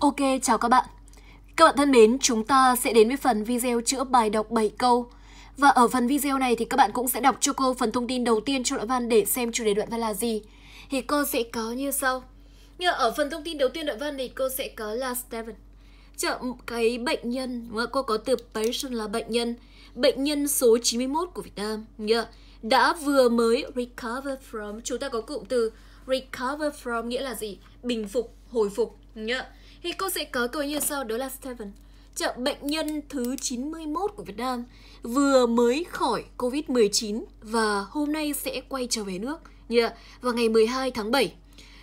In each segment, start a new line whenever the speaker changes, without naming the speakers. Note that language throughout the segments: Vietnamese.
Ok, chào các bạn. Các bạn thân mến, chúng ta sẽ đến với phần video chữa bài đọc 7 câu. Và ở phần video này thì các bạn cũng sẽ đọc cho cô phần thông tin đầu tiên cho đoạn văn để xem chủ đề đoạn văn là gì. Thì cô sẽ có như sau. Như ở phần thông tin đầu tiên đoạn văn thì cô sẽ có là Steven. Chợ cái bệnh nhân, đúng cô có từ patient là bệnh nhân. Bệnh nhân số 91 của Việt Nam, nhớ đã vừa mới recover from. Chúng ta có cụm từ recover from nghĩa là gì? Bình phục, hồi phục, nhớ thì cô sẽ có câu như sau, đó là Steven Chợ bệnh nhân thứ 91 của Việt Nam vừa mới khỏi Covid-19 và hôm nay sẽ quay trở về nước yeah. vào ngày 12 tháng 7.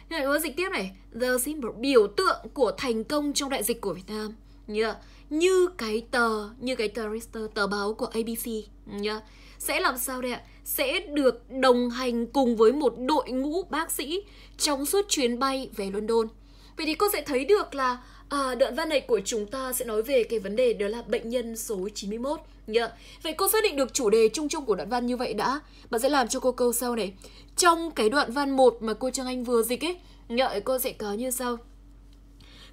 Lại có dịch tiếp này, The symbol biểu tượng của thành công trong đại dịch của Việt Nam. Yeah. Như cái tờ, như cái tờ Richter, tờ báo của ABC. nhá, Sẽ làm sao đây ạ? Sẽ được đồng hành cùng với một đội ngũ bác sĩ trong suốt chuyến bay về London. Vậy thì cô sẽ thấy được là à, đoạn văn này của chúng ta sẽ nói về cái vấn đề đó là bệnh nhân số 91. Yeah. Vậy cô xác định được chủ đề chung chung của đoạn văn như vậy đã. Bạn sẽ làm cho cô câu sau này. Trong cái đoạn văn 1 mà cô Trang Anh vừa dịch ấy, yeah, cô sẽ có như sau.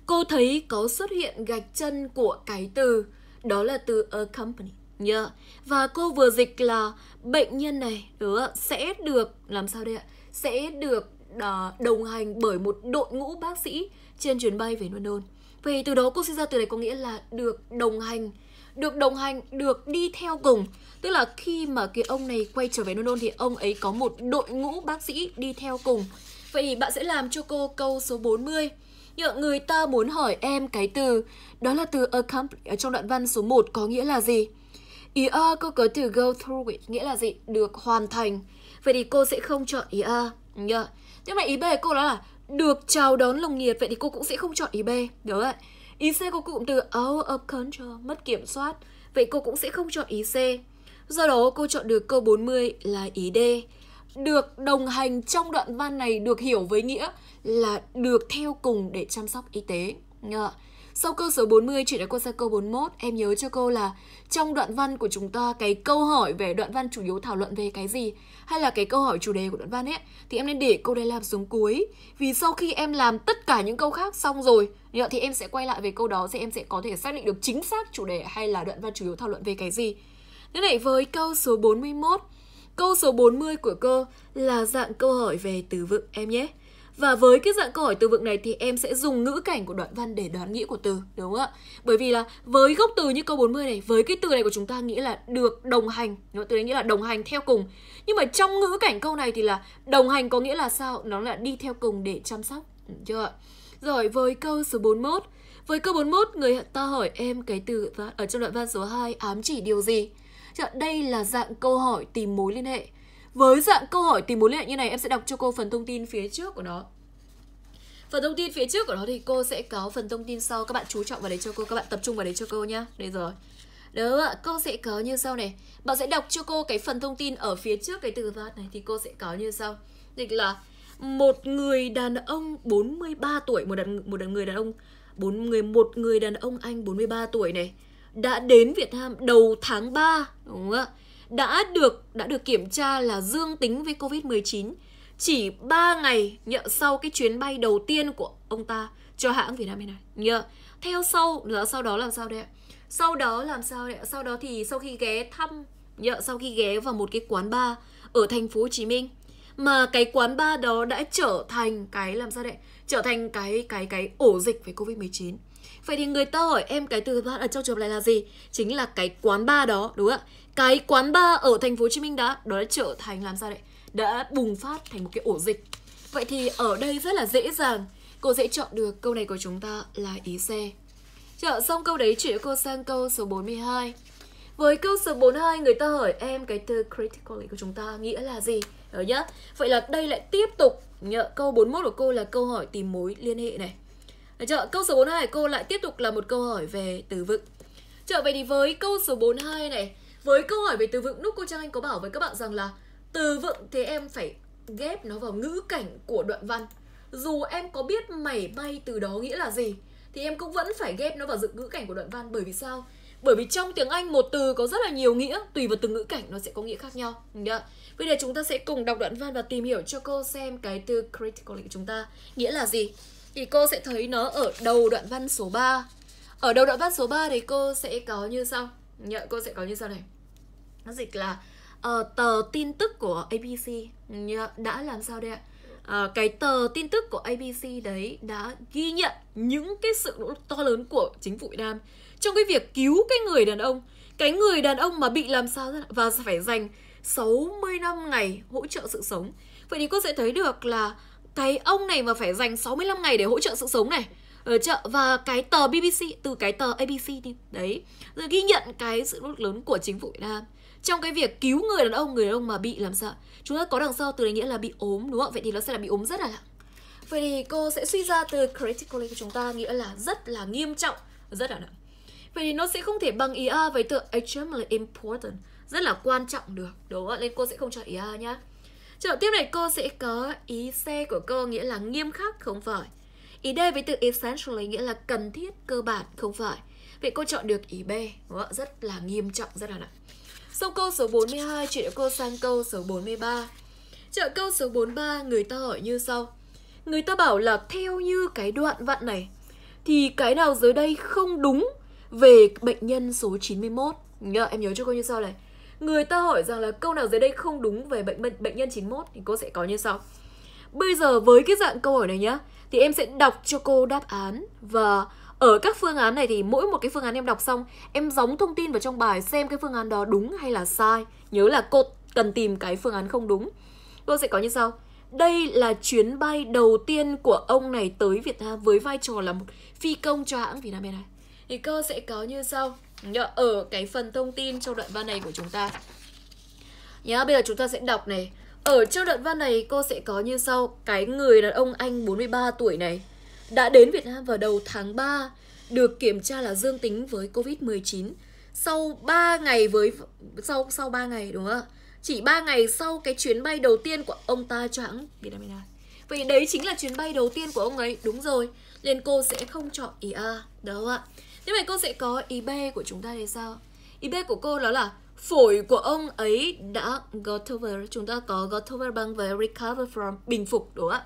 Cô thấy có xuất hiện gạch chân của cái từ, đó là từ a company Yeah. Và cô vừa dịch là bệnh nhân này đúng không sẽ được, làm sao đây ạ? Sẽ được À, đồng hành bởi một đội ngũ bác sĩ trên chuyến bay về London. Vậy từ đó cô sinh ra từ này có nghĩa là được đồng hành được đồng hành, được đi theo cùng. Tức là khi mà cái ông này quay trở về London thì ông ấy có một đội ngũ bác sĩ đi theo cùng. Vậy thì bạn sẽ làm cho cô câu số 40. Nhượng người ta muốn hỏi em cái từ, đó là từ accompany ở trong đoạn văn số 1 có nghĩa là gì? Ý a cô có từ go through it, nghĩa là gì? Được hoàn thành. Vậy thì cô sẽ không chọn ý a. Yeah nhưng mà ý b của cô đó là được chào đón nồng nhiệt vậy thì cô cũng sẽ không chọn ý b đúng vậy ý c có cụm từ out of control mất kiểm soát vậy cô cũng sẽ không chọn ý c do đó cô chọn được câu 40 là ý d được đồng hành trong đoạn văn này được hiểu với nghĩa là được theo cùng để chăm sóc y tế. Yeah. Sau câu số 40 chuyển đến qua sang câu 41, em nhớ cho cô là trong đoạn văn của chúng ta cái câu hỏi về đoạn văn chủ yếu thảo luận về cái gì hay là cái câu hỏi chủ đề của đoạn văn ấy thì em nên để câu đấy làm xuống cuối. Vì sau khi em làm tất cả những câu khác xong rồi thì em sẽ quay lại về câu đó thì em sẽ có thể xác định được chính xác chủ đề hay là đoạn văn chủ yếu thảo luận về cái gì. Thế này với câu số 41 Câu số 40 của cô là dạng câu hỏi về từ vựng em nhé. Và với cái dạng câu hỏi từ vựng này thì em sẽ dùng ngữ cảnh của đoạn văn để đoán nghĩa của từ, đúng không ạ? Bởi vì là với gốc từ như câu 40 này, với cái từ này của chúng ta nghĩa là được đồng hành, đúng không? Từ đấy nghĩa là đồng hành theo cùng. Nhưng mà trong ngữ cảnh câu này thì là đồng hành có nghĩa là sao? Nó là đi theo cùng để chăm sóc, đúng ừ, chưa ạ? Rồi với câu số 41, với câu 41 người ta hỏi em cái từ ở trong đoạn văn số 2 ám chỉ điều gì? Chứ dạ, đây là dạng câu hỏi tìm mối liên hệ với dạng câu hỏi tìm mối liên hệ như này em sẽ đọc cho cô phần thông tin phía trước của nó. Phần thông tin phía trước của nó thì cô sẽ có phần thông tin sau các bạn chú trọng vào đấy cho cô, các bạn tập trung vào đấy cho cô nhá. Đây rồi. Đó ạ, cô sẽ có như sau này. Bạn sẽ đọc cho cô cái phần thông tin ở phía trước cái từ vát này thì cô sẽ có như sau. dịch là một người đàn ông 43 tuổi, một đàn, một đàn người đàn ông bốn người một người đàn ông Anh 43 tuổi này đã đến Việt Nam đầu tháng 3 đúng không ạ? đã được đã được kiểm tra là dương tính với Covid-19 chỉ 3 ngày nhỡ sau cái chuyến bay đầu tiên của ông ta cho hãng Việt Nam này Nhớ. Theo sau là sau đó làm sao đấy ạ? Sau đó làm sao đấy ạ? Sau đó thì sau khi ghé thăm nhớ sau khi ghé vào một cái quán bar ở thành phố Hồ Chí Minh mà cái quán bar đó đã trở thành cái làm sao đấy? Trở thành cái cái cái ổ dịch về Covid-19 Vậy thì người ta hỏi em cái từ hợp ở trong trường hợp này là gì? Chính là cái quán bar đó, đúng không ạ? Cái quán bar ở thành phố Hồ Chí Minh đã đó đã trở thành làm sao đấy? Đã bùng phát thành một cái ổ dịch. Vậy thì ở đây rất là dễ dàng cô dễ chọn được câu này của chúng ta là ý C. Chọn xong câu đấy chuyển cô sang câu số 42. Với câu số 42 người ta hỏi em cái từ critical của chúng ta nghĩa là gì? Đó ờ nhá. Vậy là đây lại tiếp tục nhớ câu 41 của cô là câu hỏi tìm mối liên hệ này. Được chưa? Câu số 42 cô lại tiếp tục là một câu hỏi về từ vựng. Trở về thì với câu số 42 này, với câu hỏi về từ vựng lúc cô Trang Anh có bảo với các bạn rằng là từ vựng thì em phải ghép nó vào ngữ cảnh của đoạn văn. Dù em có biết mảy may từ đó nghĩa là gì thì em cũng vẫn phải ghép nó vào dựng ngữ cảnh của đoạn văn bởi vì sao? Bởi vì trong tiếng Anh một từ có rất là nhiều nghĩa, tùy vào từng ngữ cảnh nó sẽ có nghĩa khác nhau. Được. Bây giờ chúng ta sẽ cùng đọc đoạn văn và tìm hiểu cho cô xem cái từ critical của chúng ta nghĩa là gì thì cô sẽ thấy nó ở đầu đoạn văn số 3. Ở đầu đoạn văn số 3 thì cô sẽ có như sau. nhận cô sẽ có như sau này. Nó dịch là uh, tờ tin tức của ABC Nhớ, đã làm sao đây ạ? Uh, cái tờ tin tức của ABC đấy đã ghi nhận những cái sự nỗ lực to lớn của chính phủ Việt Nam trong cái việc cứu cái người đàn ông, cái người đàn ông mà bị làm sao và phải dành 60 năm ngày hỗ trợ sự sống. Vậy thì cô sẽ thấy được là cái ông này mà phải dành 65 ngày để hỗ trợ sự sống này ở chợ và cái tờ BBC từ cái tờ ABC đi đấy rồi ghi nhận cái sự nỗ lớn của chính phủ Việt Nam trong cái việc cứu người đàn ông người đàn ông mà bị làm sao chúng ta có đằng sau từ đấy nghĩa là bị ốm đúng không vậy thì nó sẽ là bị ốm rất là nặng vậy thì cô sẽ suy ra từ critically của chúng ta nghĩa là rất là nghiêm trọng rất là nặng vậy thì nó sẽ không thể bằng ia với từ extremely important rất là quan trọng được đúng không nên cô sẽ không chọn ia nhá Trường tiếp này cô sẽ có ý C của cô nghĩa là nghiêm khắc không phải. Ý D với từ essentially nghĩa là cần thiết, cơ bản không phải. Vậy cô chọn được ý B, đúng không? rất là nghiêm trọng rất là nặng. Xong câu số 42 chuyển cô sang câu số 43. Chợ câu số 43 người ta hỏi như sau. Người ta bảo là theo như cái đoạn vặn này thì cái nào dưới đây không đúng về bệnh nhân số 91? Nhờ, em nhớ cho cô như sau này. Người ta hỏi rằng là câu nào dưới đây không đúng về bệnh bệnh nhân 91 thì cô sẽ có như sau. Bây giờ với cái dạng câu hỏi này nhá, thì em sẽ đọc cho cô đáp án và ở các phương án này thì mỗi một cái phương án em đọc xong, em gióng thông tin vào trong bài xem cái phương án đó đúng hay là sai. Nhớ là cô cần tìm cái phương án không đúng. Cô sẽ có như sau. Đây là chuyến bay đầu tiên của ông này tới Việt Nam với vai trò là một phi công cho hãng Vietnam Airlines. Thì cô sẽ có như sau nhá, ở cái phần thông tin trong đoạn văn này của chúng ta nhá bây giờ chúng ta sẽ đọc này ở trong đoạn văn này cô sẽ có như sau cái người đàn ông anh 43 tuổi này đã đến Việt Nam vào đầu tháng 3 được kiểm tra là dương tính với Covid-19 sau 3 ngày với sau sau 3 ngày đúng không ạ? Chỉ 3 ngày sau cái chuyến bay đầu tiên của ông ta cho hãng Việt Nam Airlines. Vậy đấy chính là chuyến bay đầu tiên của ông ấy, đúng rồi. Nên cô sẽ không chọn IA, đúng không ạ? Thế vậy cô sẽ có ý B của chúng ta thì sao? Ý B của cô đó là phổi của ông ấy đã got over. Chúng ta có got over bằng với recover from, bình phục đúng không ạ?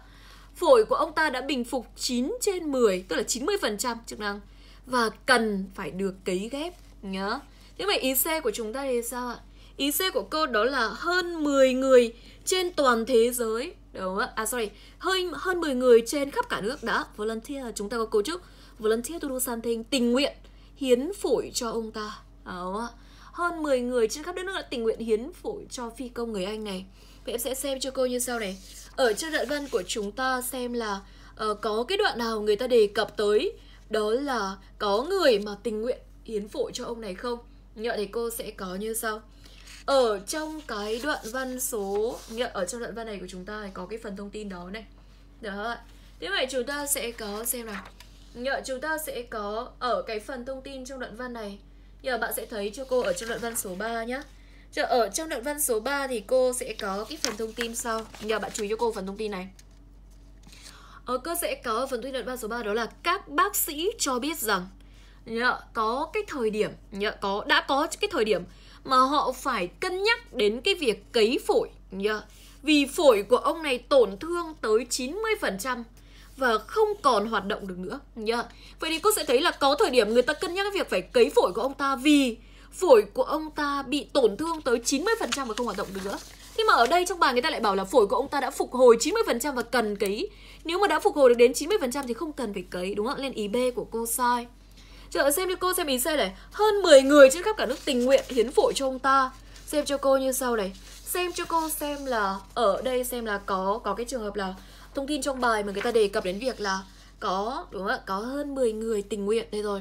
Phổi của ông ta đã bình phục 9 trên 10, tức là 90% chức năng và cần phải được cấy ghép nhớ. Thế vậy ý C của chúng ta thì sao ạ? Ý C của cô đó là hơn 10 người trên toàn thế giới đúng không ạ? À sorry, hơn hơn 10 người trên khắp cả nước đã volunteer chúng ta có cấu trúc volunteer to do something, tình nguyện hiến phổi cho ông ta. Đó. Hơn 10 người trên khắp đất nước đã tình nguyện hiến phổi cho phi công người Anh này. Vậy em sẽ xem cho cô như sau này. Ở trong đoạn văn của chúng ta xem là uh, có cái đoạn nào người ta đề cập tới đó là có người mà tình nguyện hiến phổi cho ông này không? Nhờ thì cô sẽ có như sau. Ở trong cái đoạn văn số nhờ, ở trong đoạn văn này của chúng ta có cái phần thông tin đó này. Đó. Thế vậy chúng ta sẽ có xem nào. Nhờ chúng ta sẽ có ở cái phần thông tin trong đoạn văn này nhờ bạn sẽ thấy cho cô ở trong đoạn văn số 3 nhé Giờ ở trong đoạn văn số 3 thì cô sẽ có cái phần thông tin sau Nhờ bạn chú ý cho cô phần thông tin này ở ờ, cơ sẽ có phần tuyên đoạn văn số 3 đó là các bác sĩ cho biết rằng nhờ, có cái thời điểm nhờ, có đã có cái thời điểm mà họ phải cân nhắc đến cái việc cấy phổi nhờ, vì phổi của ông này tổn thương tới 90% và không còn hoạt động được nữa nhá. Vậy thì cô sẽ thấy là có thời điểm người ta cân nhắc việc phải cấy phổi của ông ta vì phổi của ông ta bị tổn thương tới 90% và không hoạt động được nữa. Nhưng mà ở đây trong bài người ta lại bảo là phổi của ông ta đã phục hồi 90% và cần cấy. Nếu mà đã phục hồi được đến 90% thì không cần phải cấy, đúng không? lên ý B của cô sai. Chờ xem đi cô xem ý C này. Hơn 10 người trên khắp cả nước tình nguyện hiến phổi cho ông ta. Xem cho cô như sau này. Xem cho cô xem là ở đây xem là có có cái trường hợp là thông tin trong bài mà người ta đề cập đến việc là có đúng không ạ có hơn 10 người tình nguyện đây rồi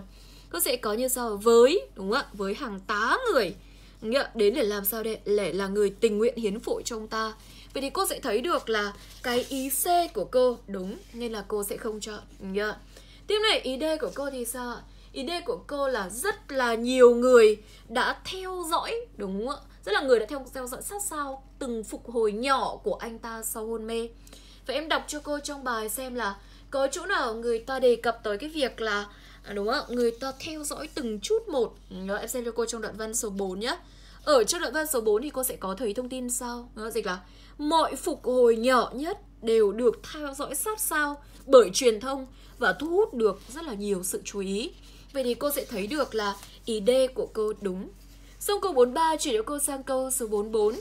nó sẽ có như sau với đúng không ạ với hàng tá người nghĩa đến để làm sao đây lẽ là người tình nguyện hiến phổi trong ta vậy thì cô sẽ thấy được là cái ý c của cô đúng nên là cô sẽ không chọn nghĩa tiếp này ý d của cô thì sao ý d của cô là rất là nhiều người đã theo dõi đúng không ạ rất là người đã theo theo dõi sát sao từng phục hồi nhỏ của anh ta sau hôn mê Vậy em đọc cho cô trong bài xem là có chỗ nào người ta đề cập tới cái việc là à, đúng không? Người ta theo dõi từng chút một. Đó, em xem cho cô trong đoạn văn số 4 nhé. Ở trong đoạn văn số 4 thì cô sẽ có thấy thông tin sau. Đó, dịch là mọi phục hồi nhỏ nhất đều được theo dõi sát sao bởi truyền thông và thu hút được rất là nhiều sự chú ý. Vậy thì cô sẽ thấy được là ý D của cô đúng. Xong câu 43 chuyển cho cô sang câu số 44.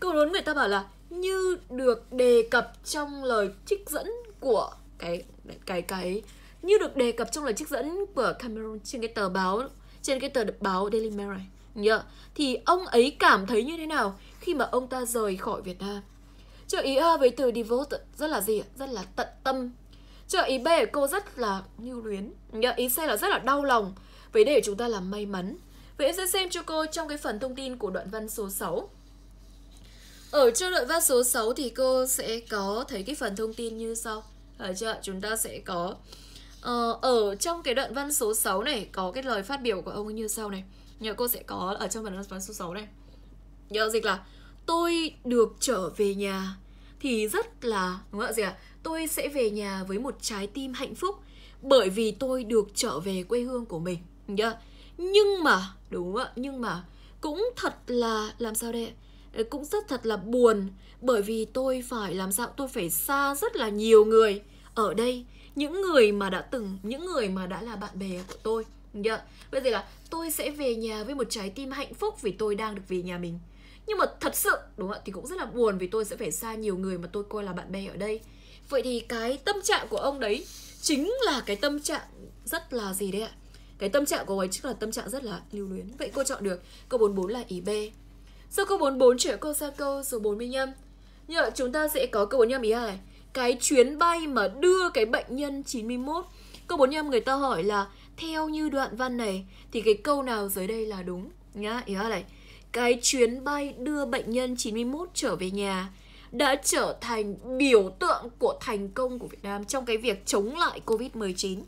Câu 4 người ta bảo là như được đề cập trong lời trích dẫn của cái cái cái như được đề cập trong lời trích dẫn của Cameron trên cái tờ báo trên cái tờ báo Daily Mail này nhớ thì ông ấy cảm thấy như thế nào khi mà ông ta rời khỏi Việt Nam trợ ý A à, với từ devoted rất là gì rất là tận tâm trợ ý B của cô rất là lưu luyến nhớ ý C là rất là đau lòng với để chúng ta là may mắn vậy em sẽ xem cho cô trong cái phần thông tin của đoạn văn số 6 ở trong đoạn văn số 6 thì cô sẽ có thấy cái phần thông tin như sau. Ở chưa? Chúng ta sẽ có Ờ, ở trong cái đoạn văn số 6 này có cái lời phát biểu của ông như sau này. Nhớ cô sẽ có ở trong đoạn văn số 6 này. Nhớ dịch là tôi được trở về nhà thì rất là đúng không ạ gì ạ? À? Tôi sẽ về nhà với một trái tim hạnh phúc bởi vì tôi được trở về quê hương của mình. Nhớ. Nhưng mà đúng không ạ? Nhưng mà cũng thật là làm sao đây? cũng rất thật là buồn bởi vì tôi phải làm sao tôi phải xa rất là nhiều người ở đây những người mà đã từng những người mà đã là bạn bè của tôi yeah. bây giờ là tôi sẽ về nhà với một trái tim hạnh phúc vì tôi đang được về nhà mình nhưng mà thật sự đúng không ạ thì cũng rất là buồn vì tôi sẽ phải xa nhiều người mà tôi coi là bạn bè ở đây vậy thì cái tâm trạng của ông đấy chính là cái tâm trạng rất là gì đấy ạ cái tâm trạng của ông ấy chính là tâm trạng rất là lưu luyến vậy cô chọn được câu 44 là ý B sau câu 44 chuyển cô sang câu số 45. Như vậy chúng ta sẽ có câu 45 ý hải. Cái chuyến bay mà đưa cái bệnh nhân 91. Câu 45 người ta hỏi là theo như đoạn văn này thì cái câu nào dưới đây là đúng nhá ý này cái chuyến bay đưa bệnh nhân 91 trở về nhà đã trở thành biểu tượng của thành công của Việt Nam trong cái việc chống lại Covid-19.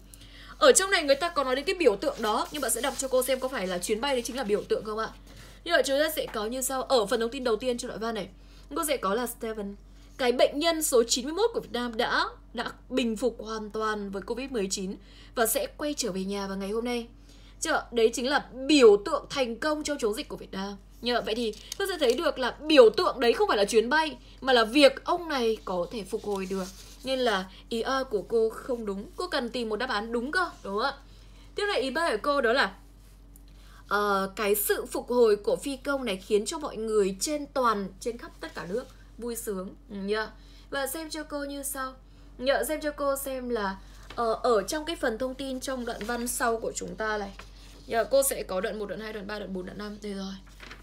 Ở trong này người ta có nói đến cái biểu tượng đó nhưng bạn sẽ đọc cho cô xem có phải là chuyến bay đấy chính là biểu tượng không ạ? Như vậy chúng ta sẽ có như sau Ở phần thông tin đầu tiên trong loại văn này cô sẽ có là Steven Cái bệnh nhân số 91 của Việt Nam đã đã bình phục hoàn toàn với Covid-19 và sẽ quay trở về nhà vào ngày hôm nay. Chợ, đấy chính là biểu tượng thành công trong chống dịch của Việt Nam. như vậy thì tôi sẽ thấy được là biểu tượng đấy không phải là chuyến bay mà là việc ông này có thể phục hồi được. Nên là ý A của cô không đúng, cô cần tìm một đáp án đúng cơ, đúng không ạ? Tiếp này ý B của cô đó là uh, cái sự phục hồi của phi công này khiến cho mọi người trên toàn trên khắp tất cả nước vui sướng ừ, nhá và xem cho cô như sau nhờ xem cho cô xem là uh, ở trong cái phần thông tin trong đoạn văn sau của chúng ta này nhờ cô sẽ có đoạn 1, đoạn 2, đoạn 3, đoạn 4, đoạn 5 Đây rồi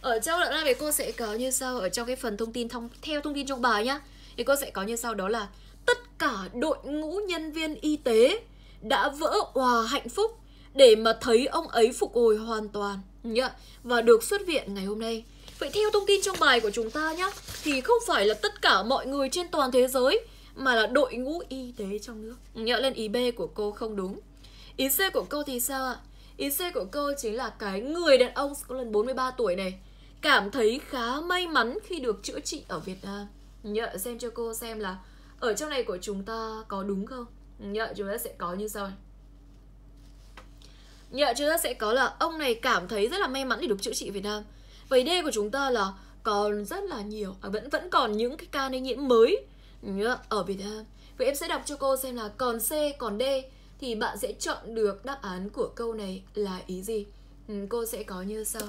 Ở trong đoạn 5 thì cô sẽ có như sau Ở trong cái phần thông tin thông, theo thông tin trong bài nhá Thì cô sẽ có như sau đó là Tất cả đội ngũ nhân viên y tế đã vỡ hòa hạnh phúc để mà thấy ông ấy phục hồi hoàn toàn nhá và được xuất viện ngày hôm nay. Vậy theo thông tin trong bài của chúng ta nhá, thì không phải là tất cả mọi người trên toàn thế giới mà là đội ngũ y tế trong nước. Nhớ lên ý B của cô không đúng. Ý C của cô thì sao ạ? Ý C của cô chính là cái người đàn ông Scotland ba tuổi này cảm thấy khá may mắn khi được chữa trị ở Việt Nam. Nhớ xem cho cô xem là ở trong này của chúng ta có đúng không? Nhớ chúng ta sẽ có như sau này. Nhờ chúng ta sẽ có là ông này cảm thấy rất là may mắn để được chữa trị Việt Nam. Vậy D của chúng ta là còn rất là nhiều, à, vẫn vẫn còn những cái ca lây nhiễm mới ở Việt Nam. Vậy em sẽ đọc cho cô xem là còn C, còn D thì bạn sẽ chọn được đáp án của câu này là ý gì. Ừ, cô sẽ có như sau.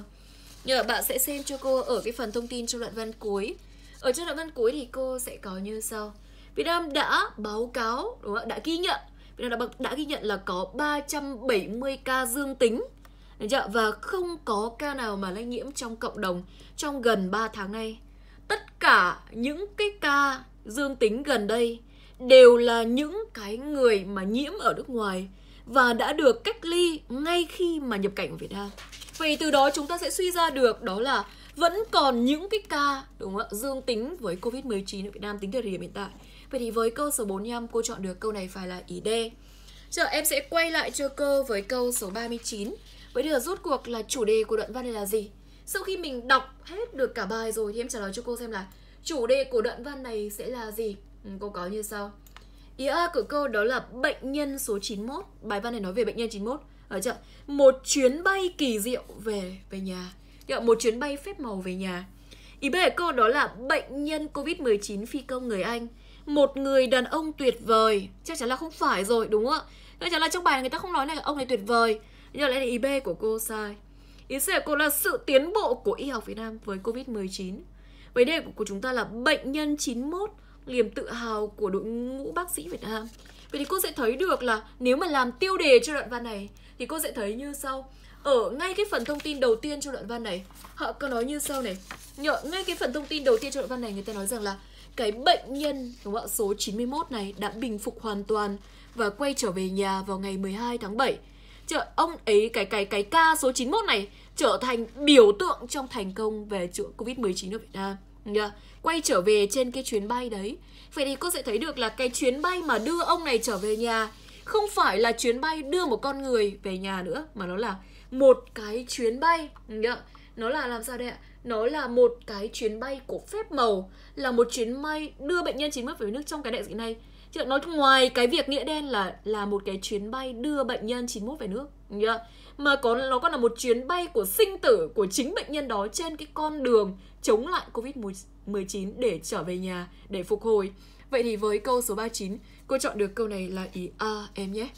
Nhờ bạn sẽ xem cho cô ở cái phần thông tin trong đoạn văn cuối. Ở trong đoạn văn cuối thì cô sẽ có như sau. Việt Nam đã báo cáo, đúng không? đã ghi nhận Việt đã, đã ghi nhận là có 370 ca dương tính và không có ca nào mà lây nhiễm trong cộng đồng trong gần 3 tháng nay. Tất cả những cái ca dương tính gần đây đều là những cái người mà nhiễm ở nước ngoài và đã được cách ly ngay khi mà nhập cảnh ở Việt Nam. Vậy từ đó chúng ta sẽ suy ra được đó là vẫn còn những cái ca đúng không ạ, dương tính với Covid-19 ở Việt Nam tính thời điểm hiện tại. Vậy thì với câu số 45 cô chọn được câu này phải là ý D. Giờ em sẽ quay lại cho cô với câu số 39. Vậy thì ở rút cuộc là chủ đề của đoạn văn này là gì? Sau khi mình đọc hết được cả bài rồi thì em trả lời cho cô xem là chủ đề của đoạn văn này sẽ là gì? Ừ, cô có như sau. Ý A của cô đó là bệnh nhân số 91. Bài văn này nói về bệnh nhân 91. Ở chợ Một chuyến bay kỳ diệu về về nhà. một chuyến bay phép màu về nhà. Ý B của cô đó là bệnh nhân COVID-19 phi công người Anh một người đàn ông tuyệt vời chắc chắn là không phải rồi đúng không ạ chắc chắn là trong bài người ta không nói là ông này tuyệt vời nhưng lại là ý B của cô sai ý C của cô là sự tiến bộ của y học Việt Nam với Covid 19 vấn đề của chúng ta là bệnh nhân 91 niềm tự hào của đội ngũ bác sĩ Việt Nam Vậy thì cô sẽ thấy được là nếu mà làm tiêu đề cho đoạn văn này thì cô sẽ thấy như sau. Ở ngay cái phần thông tin đầu tiên cho đoạn văn này, họ có nói như sau này. Nhờ ngay cái phần thông tin đầu tiên cho đoạn văn này người ta nói rằng là cái bệnh nhân đúng không ạ, số 91 này đã bình phục hoàn toàn và quay trở về nhà vào ngày 12 tháng 7. Chờ ông ấy cái cái cái ca số 91 này trở thành biểu tượng trong thành công về chữa Covid-19 ở Việt Nam. Yeah. Quay trở về trên cái chuyến bay đấy. Vậy thì cô sẽ thấy được là cái chuyến bay mà đưa ông này trở về nhà không phải là chuyến bay đưa một con người về nhà nữa mà nó là một cái chuyến bay. Yeah. Nó là làm sao đây ạ? nó là một cái chuyến bay của phép màu là một chuyến bay đưa bệnh nhân chín mất về nước trong cái đại dịch này chứ nói ngoài cái việc nghĩa đen là là một cái chuyến bay đưa bệnh nhân 91 về nước nhá mà còn nó còn là một chuyến bay của sinh tử của chính bệnh nhân đó trên cái con đường chống lại covid 19 để trở về nhà để phục hồi vậy thì với câu số 39 cô chọn được câu này là ý a em nhé